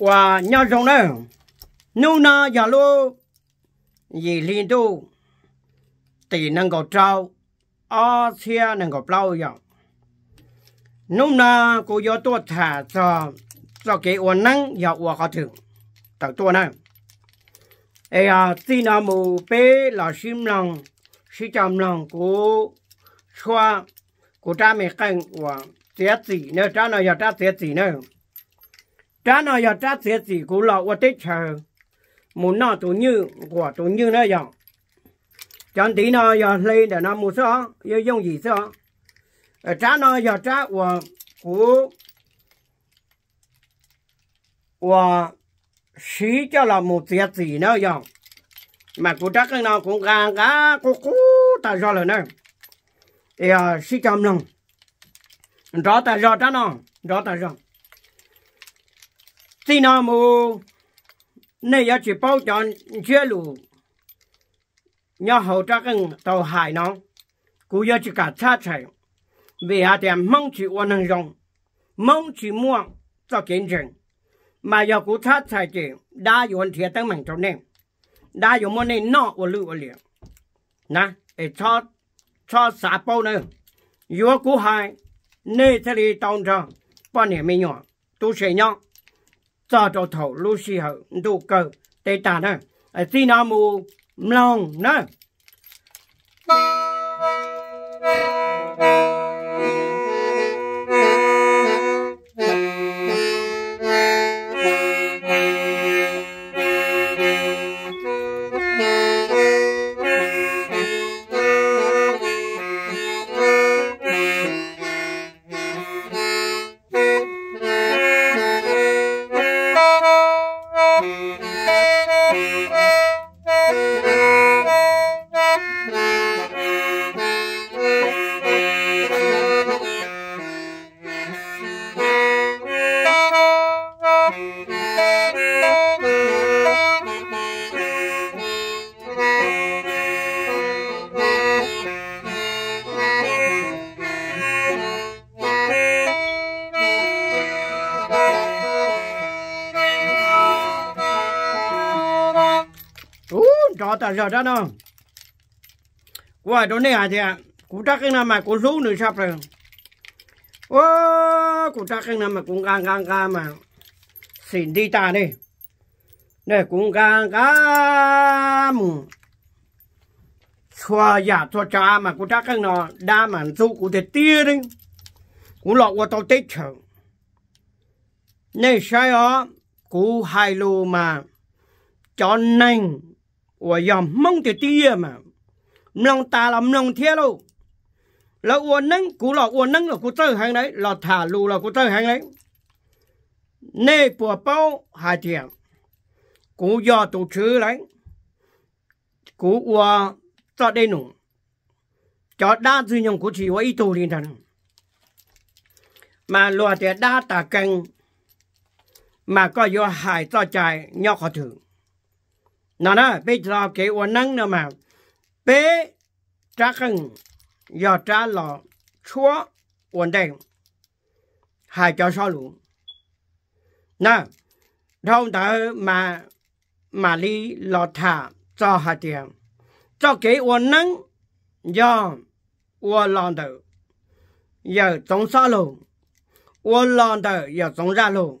và nhà rồng nè nô na nhà lô gì liên đô thì năng cầu trao ở xe năng cầu bao giờ nô na cô gió tôi thả cho cho cái ổn năng nhà ổn khó thử tặng tôi nè ấy à tin là mù bé là sim lòng sĩ chăm lòng của xoa của cha mẹ canh và tiết gì nữa cha nào giờ cha tiết gì nữa trả nó giờ trả sẽ chỉ cũng lọ qua tết chờ muốn nó tụ như của tụ như nó giờ chẳng tí nó giờ lên để nó mua sao giờ dùng gì sao trả nó giờ trả của của của sĩ cho là một tiệt gì nữa giờ mà cụ chắc cái nào cũng gan cá cố cố ta do rồi nữa thì sĩ ờ, chồng lòng rõ ta rõ trả nó rõ ta rõ xin nó mù này giờ chỉ bao chọn chia lù nhớ hậu trắc cần tàu hải nó cú giờ chỉ cả cha chạy vì hà tiền mong chỉ quan năng dùng mong chỉ mua cho kiến trình mà giờ cú cha chạy chỉ đa dụng thiệt tăng mạnh cho nên đa dụng món này nọ của lũ của liền nè để cho cho xã bao nữa yếu cú hai nơi thế đi tông cho bọn này mới nhỏ tu sửa nhau cho cho thầu lúc si hậu đủ cơ tê tà nè à, xin nó mù lòng nè đó đó qua đó nè à chị ạ cụ trắc cái nào mà cụ rú nữa sắp rồi ô cụ trắc cái nào mà cụ gang gang gang mà xin đi ta đi nè cụ gang gang xoa giả cho cha mà cụ trắc cái nào đa mà su cụ thể tia đi cụ lọt qua tao tết chờ nè sai ó cụ hai lô mà cho nên 我要梦的爹嘛，弄大了弄天喽。là uốn nâng cú là uốn nâng là cú tơ hàng đấy là thả lù là cú tơ hàng đấy nê bùa bao hai tiền cú do tổ chứ đấy cú ua cho đây nụ cho đa duy nhung cú chỉ ua ít tù đi thằng mà lùa tiền đa tà canh mà có do hại cho trái nhau khó thử nó nó bé lo kế uốn nâng nữa mà bé trả cần giờ trả lọ chúa uốn đen hai cho sao luôn nè thông đó mà mà đi lọ thả cho hai tiền cho kế uốn nâng giờ uốn lọ đầu giờ chống sao luôn uốn lọ đầu giờ chống ra luôn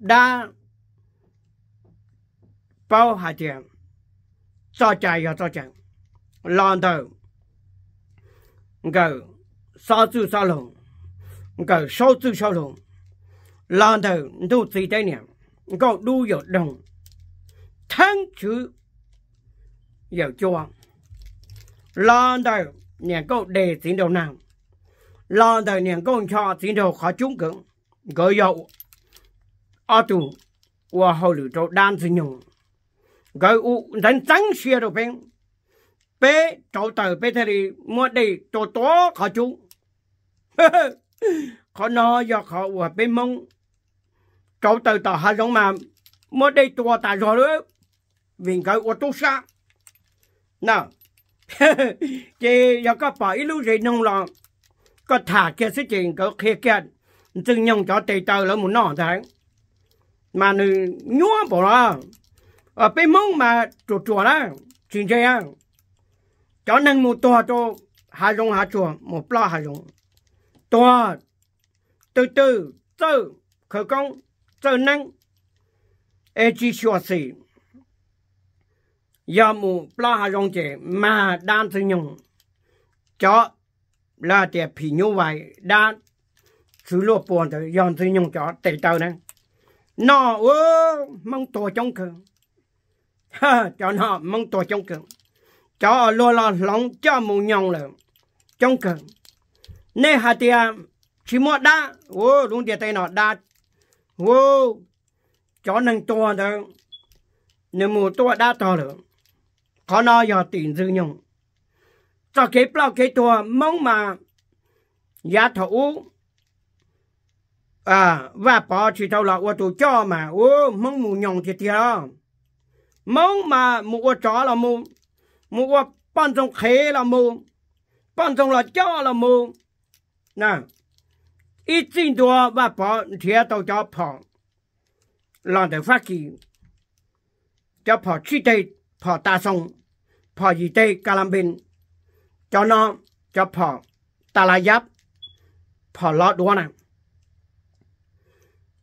đã bao hạ tiền cho chạy cho chạy lần đầu gầu sao chú sao lùng gầu sao chú sao lùng lần đầu đủ chỉ đây nè gầu đủ 有 đồng thân chữ 有 cho lần đầu nè gầu đề tiến đầu nào lần đầu nè gầu cho tiến đầu khó chúng cứng gầu dậu ở tù và họ lử trâu đan sinh nhung gọi u đánh trắng xia đồ bên bé trâu tờ bé thề đi mua đi trâu tó khó chú khó nó do khó và bé mông trâu tờ tờ hai giống mà mua đi tua tà rồi nữa vì gọi u tu sa nào chị giờ có bỏ ít lúc gì nông lòng có thả kia sự chuyện có kia kia chừng nhung cho tì tờ là muốn nọ tháng mà nữ nhua bỏ ra ở bên mông mà chùa chùa đó chuyện chơi á cho nên một tòa cho hà rong hà chùa một lo hà rong tòa từ từ từ khởi công từ năng e chỉ xua xì giờ một lo hà rong chế mà đang sử dụng cho là để phí như vậy đang sử lụa buồn thì dọn sử dụng cho tệ tàu năng nó ơ mong tổ trong cửa ha cho nó mong tổ trong cửa cho lo lo lòng cho mù nhong là trong cửa nè hà tia à, chỉ mua đá ô đúng địa tay nó đá ô cho nâng tổ đó nếu mù tổ đá to rồi có nó giờ tiền dư nhung cho cái bao cái tổ mong mà giá thầu à và bỏ chỉ tao là ô tô cho mà ô mong mù nhong thì tiệt à. Mông mà mù ô chó là mù mù ô ban trong khế là mù ban trong là cho là mù nè ít chín đua và bỏ thiệt tao cho bỏ làm để phát kỳ cho bỏ chi tây bỏ ta sông bỏ gì tây cà làm bên cho nó cho bỏ ta la giáp bỏ lót đua này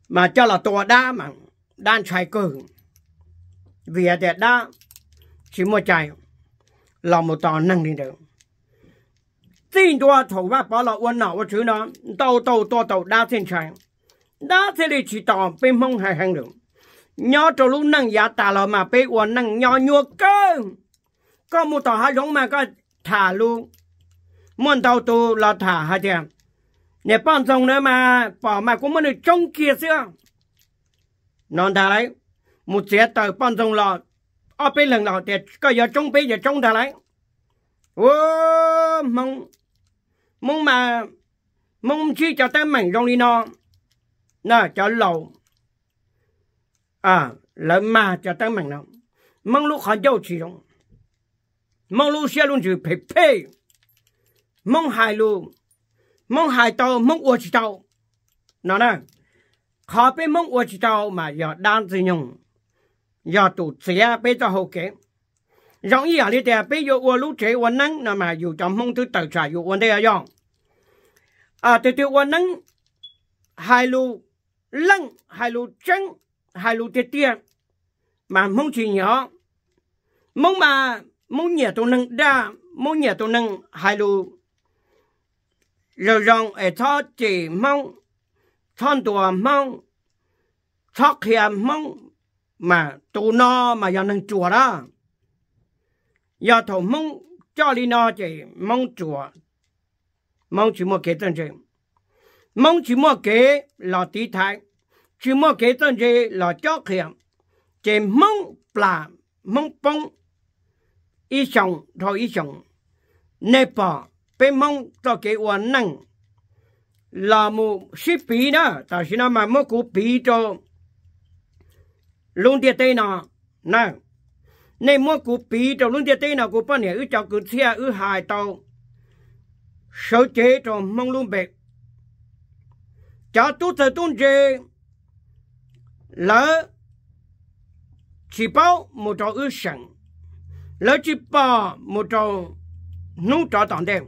mà cho là tua đá mà đang chạy cử vì để đá chỉ một chạy là một tòa năng lên được tin đó thủ bác bảo là quân nào chữ nó tàu tàu tua tàu đá trên trời đá thì đi chỉ tòa bên mông hay hàng được nhỏ cho lúc năng giả tà là mà bé quân năng nhỏ nhua cơ có một tòa hai giống mà có thả luôn muốn tàu tu là thả hai tiền nè bọn rồng nữa mà bỏ mà cũng muốn được trông kia xưa non ta lấy một chế tờ bọn rồng lò ở bên lần lò thì có giờ trông bây giờ trông ta lấy ô mong mong mà mong chi cho ta mảnh rong đi no nè cho lầu à lỡ mà cho ta mảnh nó mong lúc họ dâu chỉ rong mong lúc xe luôn chỉ phải phê mong hai luôn mong hai tàu mong uo chỉ tàu nó nè khó bé mong uo chỉ tàu mà giờ đang sử dụng giờ tụ xe bé cho hậu kế giống như là thế bé giờ uo lúc trẻ uo nắng nó mà dù trong mong thứ tự trả dù uo đây à à từ từ uo nắng hai lu lăng hai lu trắng hai lu tiệt tiệt mà mong chỉ nhỏ mong mà mong nhẹ tụ nâng đa mong nhẹ tụ nâng hai lu lưu rong ở thó chỉ mong thon tùa mong thóc hiểm mong mà tu no mà giờ nâng chùa đó giờ thầu mong cho đi no chỉ mong chùa mong chỉ mua kế tân chỉ mong chỉ mua kế là tí thái chỉ mua kế tân chỉ là cho hiểm chỉ mong là mong bông ý sống thôi ý sống nếp bỏ bên mong cho cái uẩn năng là một ship bị đó ta xin mà mua cú bị cho luôn địa tây nọ nè nên mua cú bị cho luôn địa tây nọ cú bao nhiêu ư cho cú xe ở hài tàu số chế cho mong luôn bẹt cho tu thờ tuôn chế lỡ chỉ bao một chỗ ư sẵn lỡ chỉ bao một chỗ nút chỗ tòn đen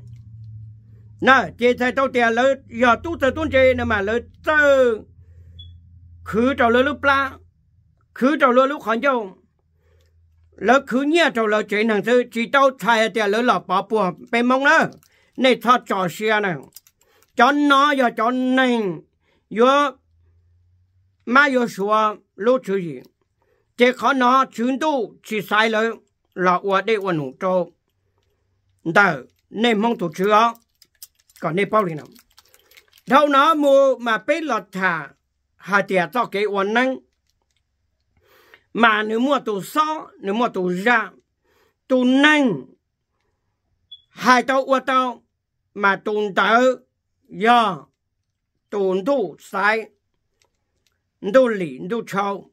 น่ะเจใส่เต้าเตียเลยอย่าตู้เตอตุ้นเจนะมาเลยเตอคือเจ้าเลยลูกปลาคือเจ้าเลยลูกขอนยงแล้วคือเนี่ยเจ้าเลยเจนังซื้อจีเต้าชายเตียเลยหลับปอปัวเป็นมองเนอในทอดจ่อเชียนะจอนน้ออย่าจอนหนึ่งอย่ามาอยู่สัวลูกชื่อยิงเจขอน้อชื่นตู้ชีใส่เลยหลอกอวดได้อวดหนุ่มโตแตอในมองตูกเชื้อ còn Nepal thì nào đâu nó mua mà bé lọt thả hà tiệt cho cái uốn năng mà nếu mua tù so nếu mua tù ra tù năng hai tàu ua tàu mà tù tớ do tù tù sai tù lì tù châu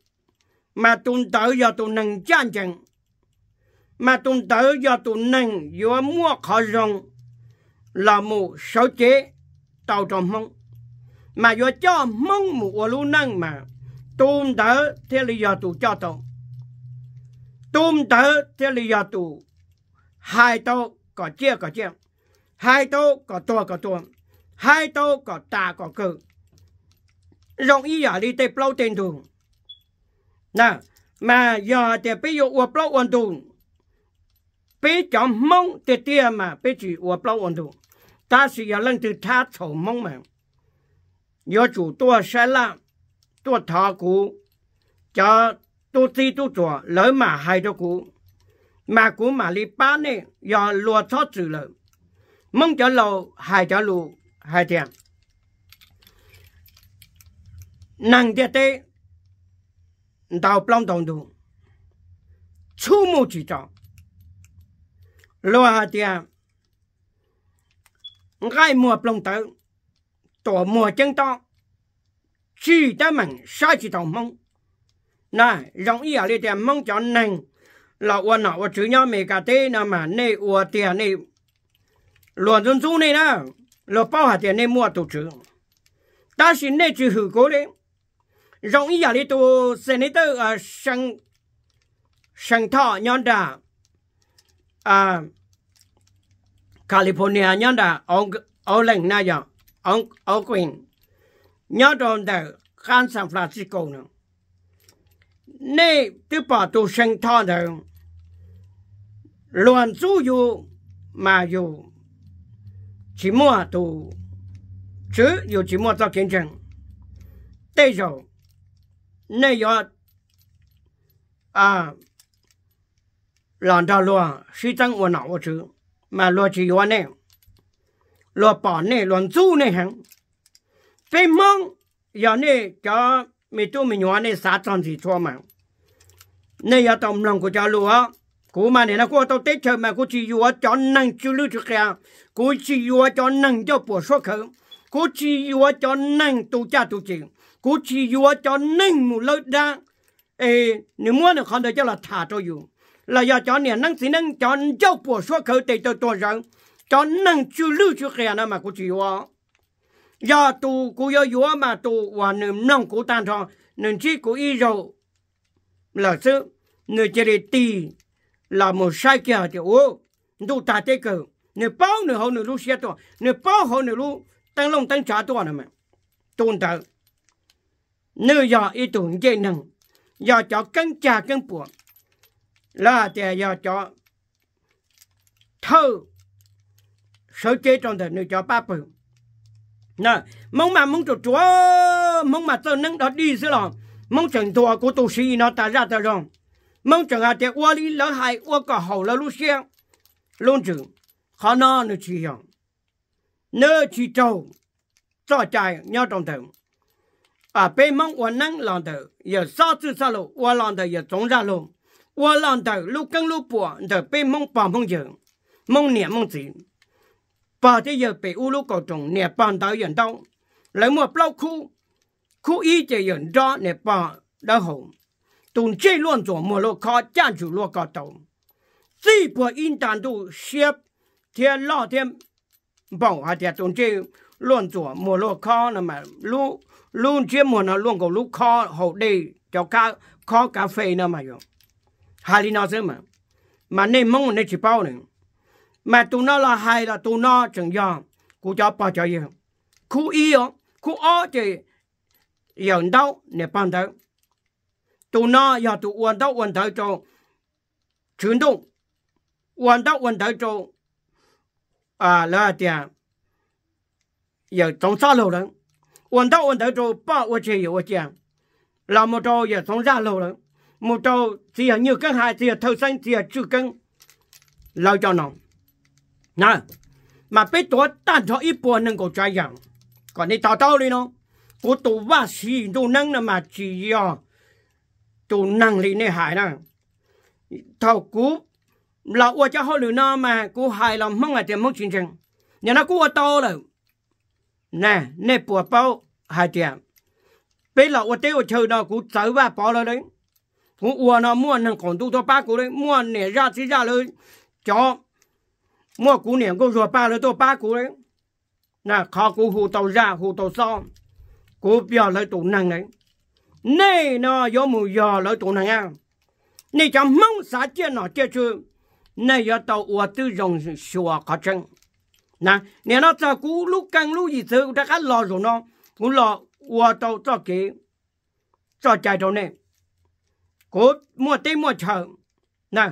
mà tù tớ giờ tù năng chân chân mà tù tớ giờ tù năng vừa mua khó rồng là mù sáu chế tàu tròn mông mà do cho mông mù lu năng mà tôm tớ thế lý do tụ cho tàu tôm tớ thế lý do tụ hai tàu có chia có chia hai tàu có tua có tua hai tàu có tà có cự rộng ý giả đi tê plau tiền thường nè mà giờ thì bây giờ uổng plau uổng tù bây chọn mông thì tia mà bây chỉ uổng plau uổng tù 但是要能够他草梦们，要煮多沙拉，多糖果，加多鸡多做，老马还多股，马股马里巴呢要落草子了，梦着路还着路还点，能的的到不啷当度，触目即照，落下点。ngay mùa plong tớ tổ mùa chân to chỉ ta mặn sa chỉ tàu mong na rong ý à lê tiền mong cho nàng là uo nọ uo chữ nhau mề cà tê nà mà nê uo tiền nê luồn dân du nê na lo bao hạt tiền nê mua tổ chữ ta xin nê chữ hử cố đấy rong ý à lê tổ senator à sang sang thọ nhon đà à uh, California nhân đã ông ông lệnh na giờ ông ông quyền nhớ đồn đời San San Francisco nữa nè tư bỏ tu sinh thọ đời luận du yêu mà yêu, chỉ mua tu chứ dù chỉ mua cho kiến trình tây rồi nè giờ à làm cho luôn suy tăng của não chứ mà lo chỉ yo nè lo bỏ nè lo chú nè hằng bên mong yo nè cho mi tu mi nhỏ nè sát tròn gì cho mà nè giờ tổng lòng của cha lúa cú mà nè nó qua tao tết chơi mà cú chỉ yo cho năng chú lưu cho kia cú chỉ yo cho năng cho bổ số khử cú chỉ yo cho năng tu cha tu chỉ cú chỉ yo cho năng mù lơ đa ê nếu muốn là con đời cho là thả cho dù là do cho nè năng xin năng cho giáo bộ số khẩu tệ cho tổ rằng cho năng chú lưu chú khẻ nó mà cô chỉ hoa do tu cô do yếu mà tu hòa nương nông cô tan thọ nương chi cô y rồi là sư, nương chỉ để tì là một sai kia thì ô đủ ta tê cờ nương bao nương hậu nương lưu xe tổ nương bao hậu nương lưu tăng long tăng trả tổ nè mà tôn tạo nương do y tu chế năng do cho cân trà cân buộc là để giờ cho thơ sơ chế trong thời nơi cho ba bự nè mong mà mong chụp chúa mong mà tơ nâng đó đi xí lòng mong chẳng thua của tu sĩ nó ta ra ta rong mong chẳng hà thì ua lý lỡ hại ua cả hậu lỡ lúc xe luôn chừng khó nó nữa chỉ hiểu nơi chỉ trâu cho chạy nhau trong thời à bên mong ua nâng lòng thời giờ sao chứ sao lộ ua lòng thời giờ chống ra luôn 我浪头路更路薄，头被梦帮梦人，梦年梦子，把这有被乌路各种年帮到人到，来莫不哭，哭一就人渣年帮得好，总最乱做莫路靠站住路高头，最不应当都些天老天帮啊天总最乱做莫路靠那么路路节目呢乱个路靠好的叫咖靠咖啡那么样。hai lý nó sớm mà mà nên mong nên chỉ bao nữa mà tụi nó là hai là tụi nó chẳng do cú cho bao cho yêu cú yêu cú ở chỉ yêu đâu nè bao đâu tụi nó giờ tụi uốn đâu uốn đâu cho chuyển động uốn đâu uốn đâu cho à là tiền giờ trong xa lâu rồi uốn đâu uốn đâu cho bao uốn chỉ uốn chỉ làm một chỗ giờ trong xa lâu rồi một chỉ thì nhiều cái hai thì thâu xanh thì chữ cân lâu cho nó nè mà biết tổ tan cho ít bộ nâng của trai rằng còn đi tao tao đi nó của tụ ba xì tụ năng là mà chỉ do tụ năng lý này hại nè thầu cú là ua cho họ lừa nó mà cú hài lòng mong là tiền mong chuyện chẳng nhà nó cú ở to rồi nè nè bùa bao hai tiền bây là ua tiêu chơi đó cú tới ba bỏ rồi đấy phụ ua nó mua nằng còn tu cho ba cú đấy mua nè ra chỉ ra lời cho mua cú nè cô rồi ba lời tôi ba cú đấy là khó cú hù tàu ra hù tàu sau cú bia lại tụ nằng đấy nay nó gió mù gió lại tụ nằng à nay chẳng mong xã chia nó chia chứ nay giờ tàu ua tư dòng sủa khó chân nè nè nó cho cú lúc căng lúc gì thứ đã khá lo rồi nó cú lo ua tàu cho kỹ cho chạy đâu nè cố mua tê mua chờ nè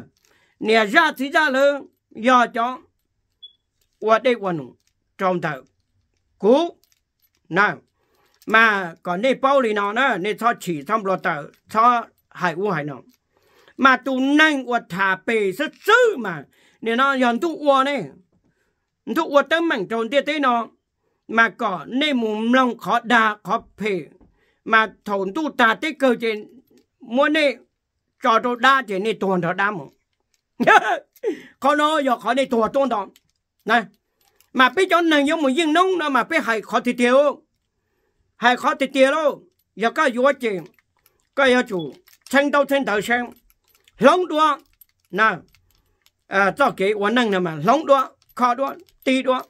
nè ra thì ra lơ do cho qua đây qua nụ trong thợ cố nè mà còn nè bao lì nó nè, nè cho chỉ xong lo tờ cho hải u hải nó mà tụ nhanh qua thả bề sức sư mà nè nó dọn tụ qua nè tụ qua tấm mảnh trồn tê tê nó mà có nè mùm lòng khó đà khó phê mà thổn tu tà tê cơ trên mua nè cho tôi đa chỉ nên tuần thở đam khó nó giờ khó nên tuần tuần đó này mà biết cho nên giống một viên nông nó mà biết hay khó thì tiêu hay khó thì tiêu đâu giờ có vô chuyện có yêu chủ chân đâu chân đầu xem lóng đua nè à cho kỹ, quan năng này mà lóng đua khó đua tì đua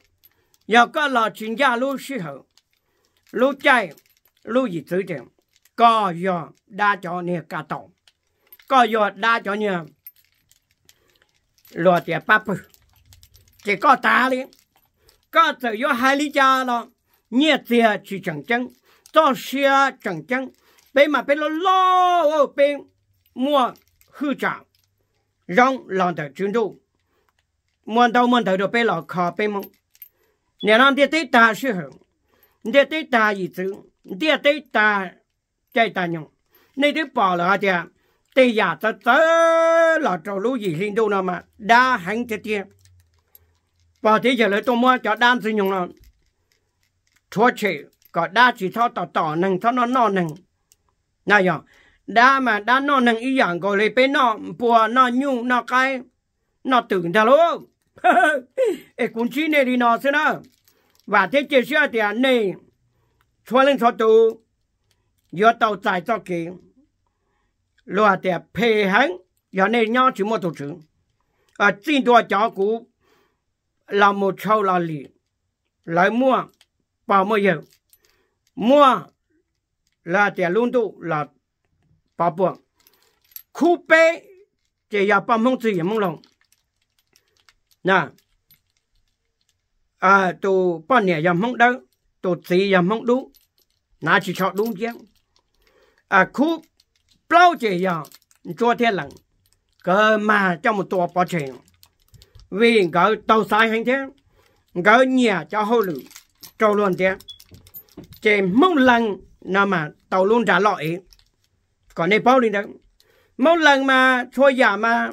giờ có là chuyên gia lưu sư hậu lưu chạy lưu gì thứ tiền có giờ đa cho nè cả tổng ก็ยอดได้จอเนี่ยรอเตียปั๊บเจก็ตาเลยก็จะยอดหายลิจาเนาะเนี่ยเตียชีจังจังต้องเสียจังจังเป็นมาเป็นล้อเป็นมัวหื้อจังร้องลองแต่จุนดูมันเดามันเดาเดาไปหลอกคอไปมั้งเนี่ยนั่นเดี๋ยวตาเสียหงเดี๋ยวตาอีจึงเดี๋ยวตาใจตาหยงในที่ปอเหรอเจ้า tê giả tớ tớ là trò lũ gì hình đâu nào mà đa hành thế tiền và thế giờ lấy tôi mua cho đan sử dụng là thua chế có đa chỉ thao tỏ tỏ nâng thao nó nọ nâng này giờ đa mà đa nọ nâng ý dạng gọi lấy bên nọ bùa nọ nhu nọ cái nọ tưởng ra luôn ê cũng chỉ này đi nọ xí nữa và thế chia xưa thì anh à, này cho lên cho tù giờ tàu chạy cho kia loa để phê hắn giờ này nhau chỉ một tổ chức à chính đồ cháu cũ là một châu là lì lại mua bảo mua nhiều mua là để luôn đủ là bảo buộc khu bê chỉ là bảo mong gì mong lòng nè à tụ bao nhiêu giờ mong đâu tụ gì giờ mong đủ nãy chỉ cho đúng chứ à khu bao chỉ giờ cho thế lần cỡ mà trong một tổ bỏ chuyện vì cỡ tàu sai hành thế cỡ nhà cho hậu lử trâu luôn thế chỉ mong lần nào mà tàu luôn trả lợi còn đây bao đi đó, mong lần mà thôi giả mà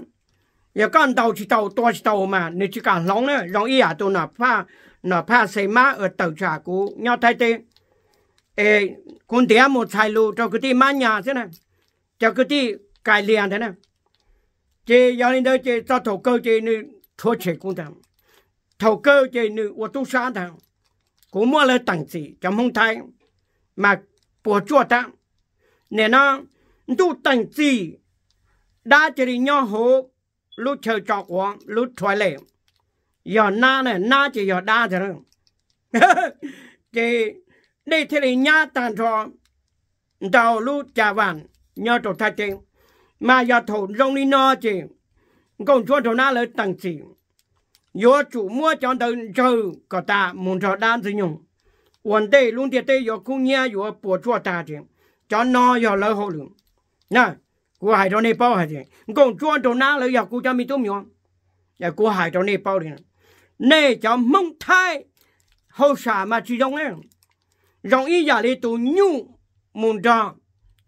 giờ con tàu chỉ tàu to chỉ tàu mà nếu chỉ cả lóng nữa lóng ý à tôi nọ pha nọ pha xây má ở tàu trả cũ nhau thay tên ê con tiếng một thai lù cho cái tí má nhà thế này cho cái ti cài liền thế này chị giờ lên đây chị cho thầu cơ chị nữ thua chị cũng thằng thầu cơ chị nữ của tu sa thằng cũng mua lời tặng gì trong hông thái mà bỏ chua ta nè nó tu tặng chị đã chỉ đi nhau hồ lúc chơi trò của lúc thoại lệ giờ na này na chỉ giờ đa thế đó chị đi thế này nhá tàn trò đầu lúc chà vạn nhờ chỗ thay tiền mà giờ thổ rong đi no chị còn chúa chỗ na lời tặng chị yo chủ mua cho từ trừ có ta muốn cho đan sử dụng vấn đề luôn tiệt tê yo cũng nhia yo bỏ chúa ta chị cho no yo lời hậu lượng nè cô hải cho nên bao hải chị còn chúa chỗ na lời yo cô cho mi tôm nhon giờ dạ, cô hải cho nên bao đi nè cho mong thay hậu xả mà chỉ rong ấy rong ý giờ đi tù nhu muốn cho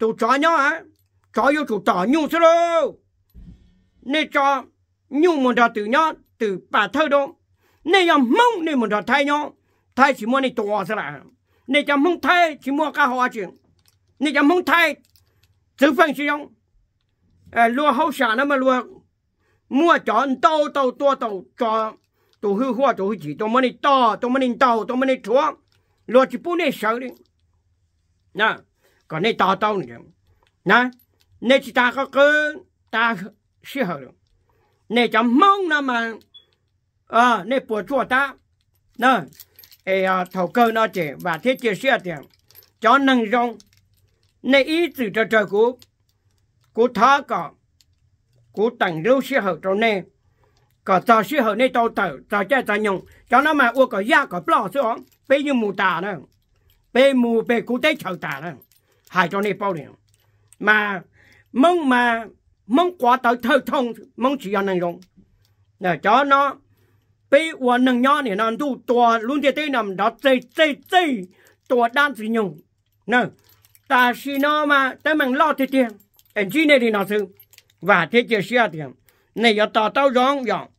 chủ chó nhó à, chó yêu chủ chó nhung xí đâu nên cho nhung một đợt từ nhó từ bà thơ đâu nên là mông nên một đợt thay nhó thay chỉ mua nên tổ xí là nên cho mông thay chỉ mua cả hoa chuyện nên cho mông thay chữ phân sử dụng à, lúa hậu sản nó mà lúa mua chó tàu tàu tua tàu chó tàu hư hoa tàu hư chỉ tàu mình to tàu mình tàu tàu mình chúa lúa chỉ bún này sợ đi nè còn nay to to nữa nè nay chỉ ta có cứ ta sẽ hở được nay chẳng mong nó mà à nay bùa chùa ta nè ê à, thầu cơ nó chỉ và thiết chia sẻ tiền cho năng dùng, nay ý từ cho trời cố của thọ cọ của tầng lưu sẽ hở trong này có cho sĩ hậu này tàu tàu cho cha cha nhung cho nó mà uo có giá có blo chứ không bây giờ mù tà nữa bây mù bây cụ tế chậu tà nữa hai cho nên bao nhiêu mà mong mà mong quá tới thơ thông mong chỉ năng dùng là cho nó bị quần nâng nhau này nó tu tua luôn thế thế nằm đó tê tê tê tua đan sử dụng nè ta xin nó mà ta mình lo thế tiền anh chị này thì nó sự và thế chia xe tiền này giờ tao tao rong rong